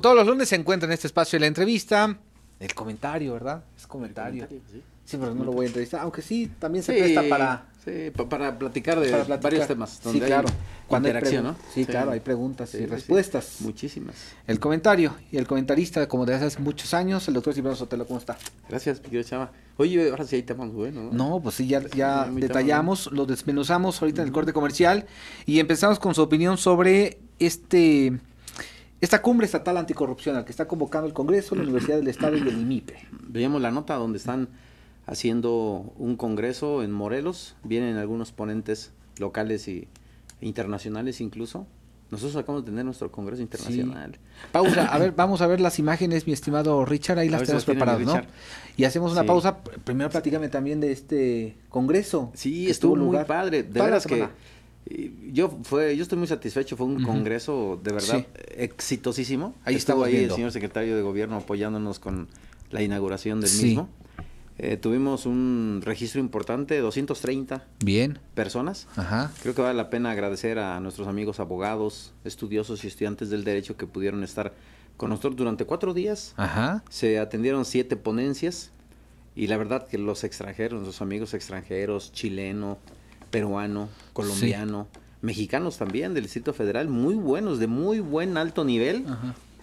todos los lunes, se encuentra en este espacio de la entrevista, el comentario, ¿verdad? Es comentario. sí. pero no lo voy a entrevistar, aunque sí, también se presta para... para platicar de varios temas. sí, claro. interacción, ¿no? Sí, claro, hay preguntas y respuestas. Muchísimas. El comentario y el comentarista, como de hace muchos años, el doctor Silvano Sotelo, ¿cómo está? Gracias, querido chama. Oye, ahora sí hay temas buenos, ¿no? No, pues sí, ya, ya detallamos, lo desmenuzamos ahorita en el corte comercial y empezamos con su opinión sobre este esta cumbre estatal anticorrupción al que está convocando el Congreso, la Universidad del Estado y el IMIPE. Veíamos la nota donde están haciendo un congreso en Morelos, vienen algunos ponentes locales y internacionales incluso. Nosotros acabamos de tener nuestro congreso internacional. Pausa, a ver, vamos a ver las imágenes, mi estimado Richard, ahí las tenemos preparadas, ¿no? Y hacemos una pausa, primero platícame también de este congreso. Sí, estuvo, muy lugar. padre, de verdad que yo fue yo estoy muy satisfecho fue un congreso de verdad exitosísimo ahí estaba ahí el señor secretario de gobierno apoyándonos con la inauguración del mismo eh, tuvimos un registro importante 230 bien personas creo que vale la pena agradecer a nuestros amigos abogados estudiosos y estudiantes del derecho que pudieron estar con nosotros durante cuatro días se atendieron siete ponencias y la verdad que los extranjeros, nuestros amigos extranjeros, chileno peruano, colombiano, mexicanos también del Distrito Federal, muy buenos, de muy buen alto nivel.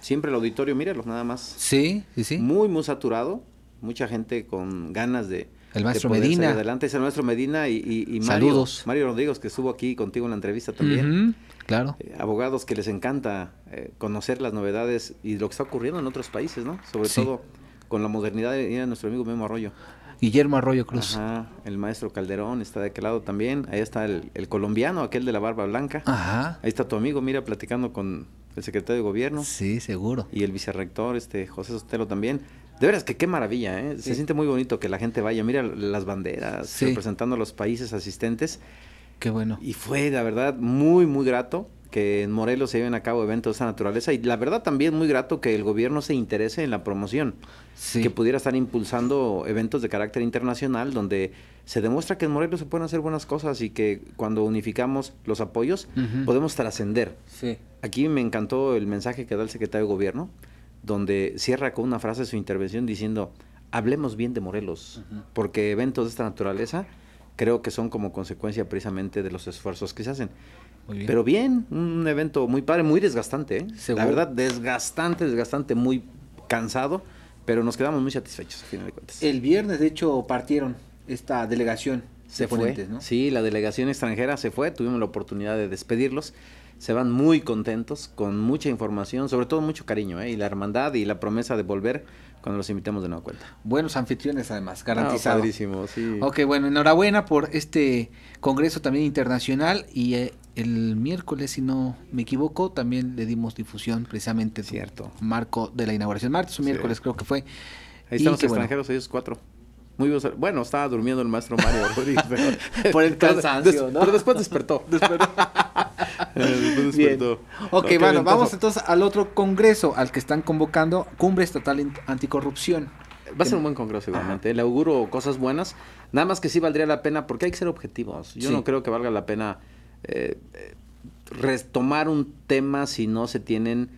Siempre el auditorio, míralos nada más. Sí, sí, sí. Muy, muy saturado. Mucha gente con ganas de, el maestro Medina. Adelante es el maestro Medina y, Mario, Saludos. Mario Rodríguez, que estuvo aquí contigo en la entrevista también. claro. Eh, abogados que les encanta eh, conocer las novedades y lo que está ocurriendo en otros países, ¿no? Sobre todo con la modernidad de, nuestro amigo Memo Arroyo. Guillermo Arroyo Cruz. Ajá, el maestro Calderón está de aquel lado también. Ahí está el, colombiano, aquel de la barba blanca. Ajá. Ahí está tu amigo, mira, platicando con el secretario de gobierno. Sí, seguro. Y el vicerrector, este, José Sotelo también. De veras que qué maravilla, ¿eh? Se siente muy bonito que la gente vaya. Mira las banderas representando a los países asistentes. Qué bueno. Y fue, la verdad, muy, muy grato que en Morelos se lleven a cabo eventos de esta naturaleza y la verdad también es muy grato que el gobierno se interese en la promoción, que pudiera estar impulsando eventos de carácter internacional donde se demuestra que en Morelos se pueden hacer buenas cosas y que cuando unificamos los apoyos podemos trascender. Aquí me encantó el mensaje que da el secretario de gobierno, donde cierra con una frase su intervención diciendo, hablemos bien de Morelos, porque eventos de esta naturaleza creo que son como consecuencia precisamente de los esfuerzos que se hacen. Pero bien, un evento muy padre, muy desgastante. ¿eh? La verdad, desgastante, desgastante, muy cansado, pero nos quedamos muy satisfechos, a final de cuentas. El viernes, de hecho, partieron esta delegación se fue. ¿no? Sí, la delegación extranjera se fue, tuvimos la oportunidad de despedirlos. Se van muy contentos, con mucha información, sobre todo mucho cariño, ¿eh? y la hermandad y la promesa de volver cuando los invitemos de nueva cuenta. Buenos anfitriones además, garantizado. sí. Ok, bueno, enhorabuena por este congreso también internacional y eh, el miércoles, si no me equivoco, también le dimos difusión precisamente Cierto. marco de la inauguración, martes o miércoles creo que fue. Ahí están los extranjeros, ellos cuatro muy bueno, estaba durmiendo el maestro Mario Rodríguez. Por el cansancio, ¿no? Pero después despertó. Eh, despertó. Ok, bueno, vamos entonces al otro congreso al que están convocando, Cumbre Estatal Anticorrupción. Va a ser un buen congreso seguramente. ¿eh? le auguro cosas buenas, nada más que sí valdría la pena porque hay que ser objetivos. Yo no creo que valga la pena eh, retomar un tema si no se tienen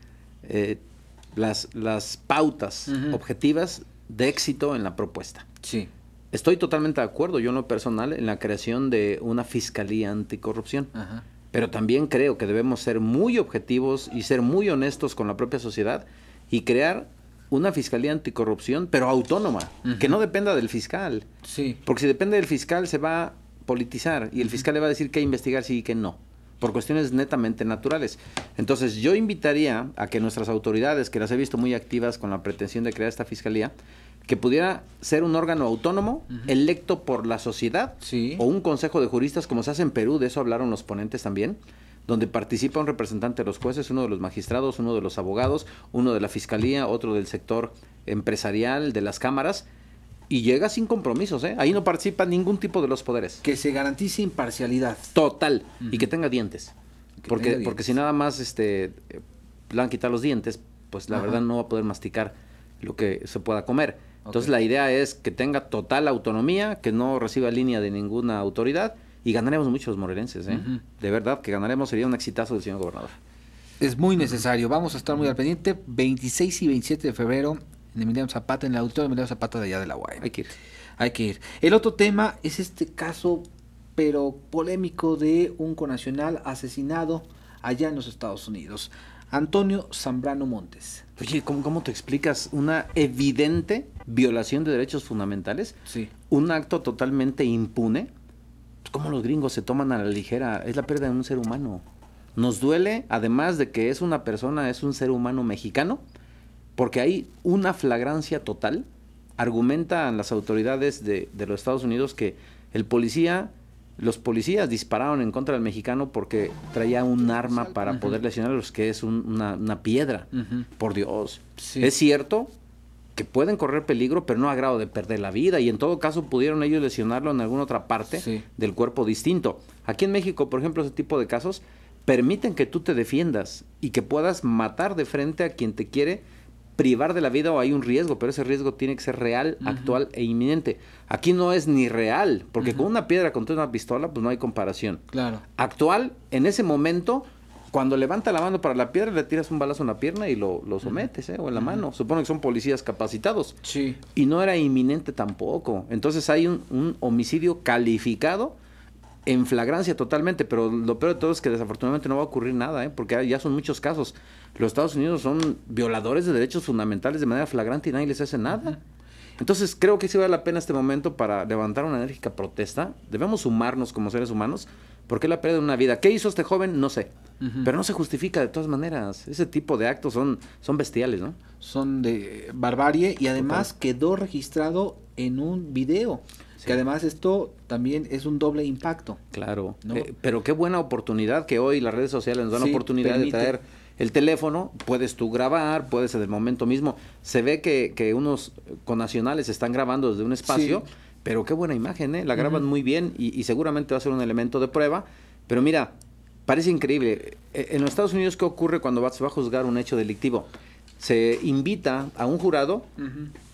las, las pautas objetivas de éxito en la propuesta. Sí. Estoy totalmente de acuerdo, yo en lo personal, en la creación de una fiscalía anticorrupción. Ajá. Pero también creo que debemos ser muy objetivos y ser muy honestos con la propia sociedad y crear una fiscalía anticorrupción, pero autónoma, que no dependa del fiscal. Sí. Porque si depende del fiscal se va a politizar y el fiscal le va a decir que investigar sí y que no, por cuestiones netamente naturales. Entonces yo invitaría a que nuestras autoridades, que las he visto muy activas con la pretensión de crear esta fiscalía, que pudiera ser un órgano autónomo electo por la sociedad o un consejo de juristas como se hace en Perú, de eso hablaron los ponentes también, donde participa un representante de los jueces, uno de los magistrados, uno de los abogados, uno de la fiscalía, otro del sector empresarial, de las cámaras, y llega sin compromisos, ¿eh? Ahí no participa ningún tipo de los poderes. Que se garantice imparcialidad. Total, y que tenga dientes. porque, porque si nada más este, le han quitado los dientes, pues la verdad no va a poder masticar lo que se pueda comer. Entonces la idea es que tenga total autonomía, que no reciba línea de ninguna autoridad y ganaremos muchos morelenses. ¿eh? De verdad que ganaremos, sería un exitazo del señor gobernador. Es muy necesario, vamos a estar muy al pendiente. 26 y 27 de febrero en Emiliano Zapata, en la de Emiliano Zapata de allá de la UAE. Hay que ir. Hay que ir. El otro tema es este caso, pero polémico, de un conacional asesinado allá en los Estados Unidos. Antonio Zambrano Montes. Oye, ¿cómo, te explicas una evidente violación de derechos fundamentales? Sí. Un acto totalmente impune. Pues, ¿Cómo los gringos se toman a la ligera? Es la pérdida de un ser humano. Nos duele, además de que es una persona, es un ser humano mexicano, porque hay una flagrancia total. Argumentan las autoridades de, de los Estados Unidos que el policía los policías dispararon en contra del mexicano porque traía un arma pues, para poder lesionarlos, que es una, piedra. Por Dios. Es cierto que pueden correr peligro, pero no a grado de perder la vida. Y en todo caso pudieron ellos lesionarlo en alguna otra parte del cuerpo distinto. Aquí en México, por ejemplo, ese tipo de casos permiten que tú te defiendas y que puedas matar de frente a quien te quiere privar de la vida o hay un riesgo, pero ese riesgo tiene que ser real, actual e inminente. Aquí no es ni real, porque con una piedra contra una pistola, pues no hay comparación. Claro. Actual, en ese momento, cuando levanta la mano para la piedra, le tiras un balazo en la pierna y lo, sometes, eh, o en la mano. Supone que son policías capacitados. Sí. Y no era inminente tampoco. Entonces hay un, homicidio calificado en flagrancia totalmente, pero lo peor de todo es que desafortunadamente no va a ocurrir nada, eh, porque ya son muchos casos los Estados Unidos son violadores de derechos fundamentales de manera flagrante y nadie les hace nada. Entonces creo que sí vale la pena este momento para levantar una enérgica protesta. Debemos sumarnos como seres humanos porque la pérdida de una vida. ¿Qué hizo este joven? No sé. Pero no se justifica de todas maneras. Ese tipo de actos son, son bestiales, ¿no? Son de barbarie y además quedó registrado en un video. Que además esto también es un doble impacto. Claro. Eh, pero qué buena oportunidad que hoy las redes sociales nos dan la oportunidad de traer el teléfono, puedes tú grabar, puedes en el momento mismo. Se ve que, unos conacionales están grabando desde un espacio, pero qué buena imagen, ¿eh? La graban muy bien y, seguramente va a ser un elemento de prueba. Pero mira, parece increíble. E, en los Estados Unidos, ¿qué ocurre cuando se va a juzgar un hecho delictivo? Se invita a un jurado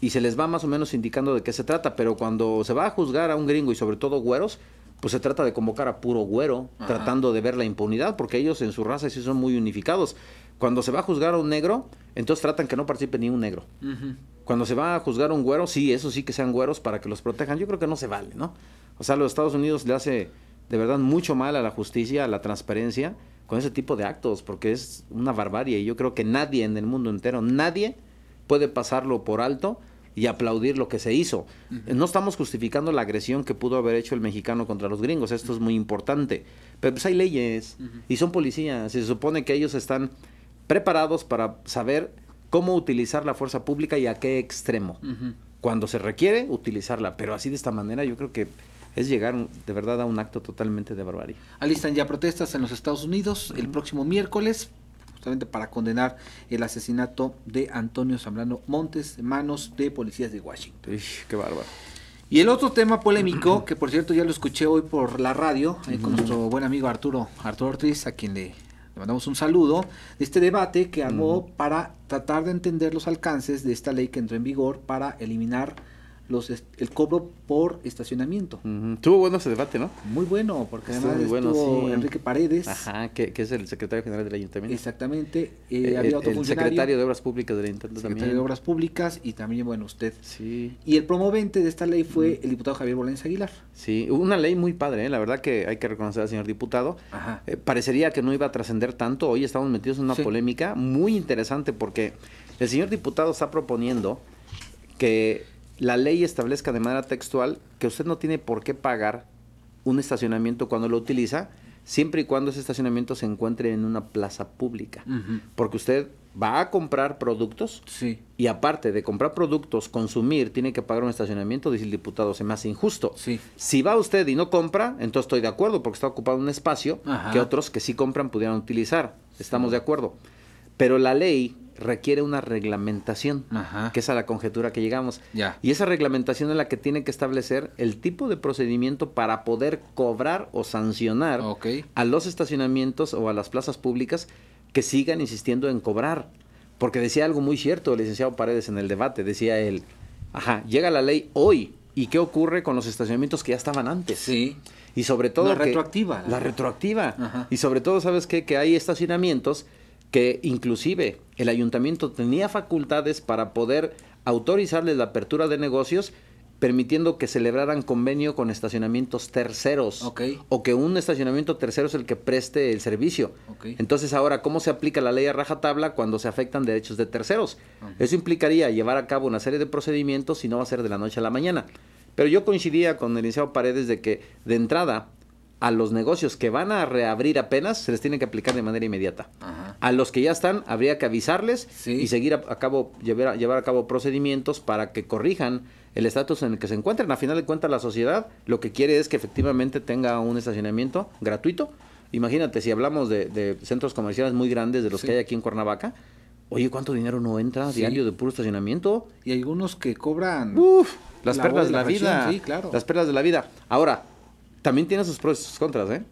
y se les va más o menos indicando de qué se trata, pero cuando se va a juzgar a un gringo y sobre todo güeros, pues se trata de convocar a puro güero, tratando de ver la impunidad, porque ellos en su raza sí son muy unificados. Cuando se va a juzgar a un negro, entonces tratan que no participe ni un negro. Cuando se va a juzgar a un güero, sí, eso sí que sean güeros para que los protejan. Yo creo que no se vale, ¿no? O sea, los Estados Unidos le hace de verdad mucho mal a la justicia, a la transparencia, con ese tipo de actos, porque es una barbarie. Y yo creo que nadie en el mundo entero, nadie puede pasarlo por alto y aplaudir lo que se hizo. No estamos justificando la agresión que pudo haber hecho el mexicano contra los gringos, esto es muy importante. Pero pues hay leyes y son policías y se supone que ellos están preparados para saber cómo utilizar la fuerza pública y a qué extremo. Cuando se requiere, utilizarla. Pero así de esta manera yo creo que es llegar de verdad a un acto totalmente de barbarie. Alistan ya protestas en los Estados Unidos el próximo miércoles para condenar el asesinato de Antonio Zambrano Montes manos de policías de Washington. ¡Qué bárbaro! Y el otro tema polémico, que por cierto ya lo escuché hoy por la radio, eh, con nuestro buen amigo Arturo, Arturo Ortiz, a quien le, mandamos un saludo, de este debate que armó para tratar de entender los alcances de esta ley que entró en vigor para eliminar el cobro por estacionamiento. Tuvo bueno ese debate, ¿no? Muy bueno, porque además Enrique Paredes. Ajá, que, es el secretario general del ayuntamiento. Exactamente. Eh, eh, el, secretario de Obras Públicas del ayuntamiento Secretario de Obras Públicas y también, bueno, usted. Sí. Y el promovente de esta ley fue el diputado Javier Bolaños Aguilar. Sí, una ley muy padre, ¿eh? la verdad que hay que reconocer al señor diputado. Ajá. parecería que no iba a trascender tanto, hoy estamos metidos en una polémica muy interesante porque el señor diputado está proponiendo que la ley establezca de manera textual que usted no tiene por qué pagar un estacionamiento cuando lo utiliza, siempre y cuando ese estacionamiento se encuentre en una plaza pública. Porque usted va a comprar productos sí. y aparte de comprar productos, consumir, tiene que pagar un estacionamiento, dice el diputado, se me hace injusto. Si va usted y no compra, entonces estoy de acuerdo porque está ocupado un espacio que otros que sí compran pudieran utilizar. Estamos de acuerdo. Pero la ley requiere una reglamentación, que es a la conjetura que llegamos. Y esa reglamentación es la que tiene que establecer el tipo de procedimiento para poder cobrar o sancionar a los estacionamientos o a las plazas públicas que sigan insistiendo en cobrar. Porque decía algo muy cierto el licenciado Paredes en el debate, decía él, Ajá, llega la ley hoy, ¿y qué ocurre con los estacionamientos que ya estaban antes? Sí. Y sobre todo... La retroactiva. La, retroactiva. Y sobre todo, ¿sabes qué? Que hay estacionamientos que inclusive el ayuntamiento tenía facultades para poder autorizarles la apertura de negocios permitiendo que celebraran convenio con estacionamientos terceros o que un estacionamiento tercero es el que preste el servicio. Entonces ahora, ¿cómo se aplica la ley a rajatabla cuando se afectan derechos de terceros? Eso implicaría llevar a cabo una serie de procedimientos y no va a ser de la noche a la mañana. Pero yo coincidía con el licenciado Paredes de que de entrada a los negocios que van a reabrir apenas se les tiene que aplicar de manera inmediata. A los que ya están habría que avisarles y seguir a, cabo, llevar, llevar a cabo procedimientos para que corrijan el estatus en el que se encuentran. A final de cuentas, la sociedad lo que quiere es que efectivamente tenga un estacionamiento gratuito. Imagínate, si hablamos de, centros comerciales muy grandes, de los que hay aquí en Cuernavaca, oye, ¿cuánto dinero no entra diario de puro estacionamiento? Y algunos que cobran... las perlas de la, vida. Las perlas de la vida. Ahora, también tiene sus pros y sus contras, ¿eh?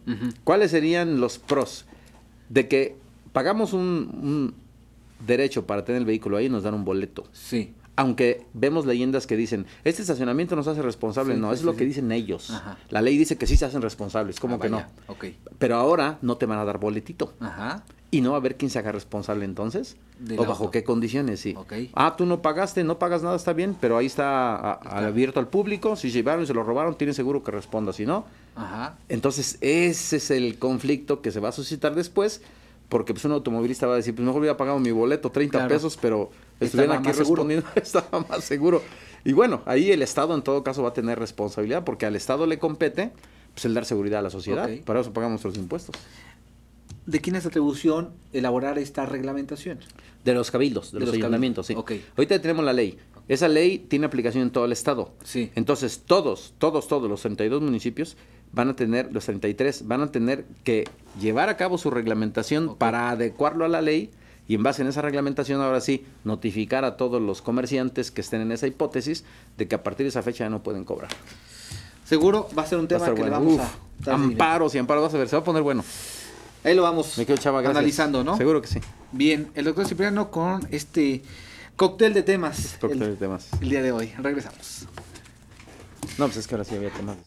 ¿Cuáles serían los pros? De que pagamos un, derecho para tener el vehículo ahí y nos dan un boleto. Sí. Aunque vemos leyendas que dicen, este estacionamiento nos hace responsables. no, es lo que dicen ellos. La ley dice que sí se hacen responsables, como ah, que no. Pero ahora no te van a dar boletito. Ajá. Y no va a haber quién se haga responsable entonces. ¿O bajo qué condiciones? Sí. Ah, tú no pagaste, no pagas nada, está bien, pero ahí está, abierto al público. Si llevaron y se lo robaron, tienen seguro que responda. Si no, Ajá. entonces ese es el conflicto que se va a suscitar después porque pues un automovilista va a decir, pues mejor hubiera pagado mi boleto 30 pesos, pero estuviera aquí respondiendo, estaba más seguro. Y bueno, ahí el Estado en todo caso va a tener responsabilidad, porque al Estado le compete pues, el dar seguridad a la sociedad. Para eso pagamos nuestros impuestos. ¿De quién es atribución elaborar esta reglamentación? De los cabildos, de, los, ayuntamientos, sí. Ahorita tenemos la ley. Esa ley tiene aplicación en todo el estado. Sí. Entonces, todos, todos, todos los 32 municipios van a tener, los 33, van a tener que llevar a cabo su reglamentación para adecuarlo a la ley y en base en esa reglamentación ahora sí notificar a todos los comerciantes que estén en esa hipótesis de que a partir de esa fecha ya no pueden cobrar. Seguro va a ser un tema que le vamos a... Amparos y amparos, vas a ver, se va a poner bueno. Ahí lo vamos analizando, ¿no? Seguro que sí. Bien, el doctor Cipriano con este cóctel de temas. Cóctel de temas. El día de hoy. Regresamos. No, pues es que ahora sí había temas.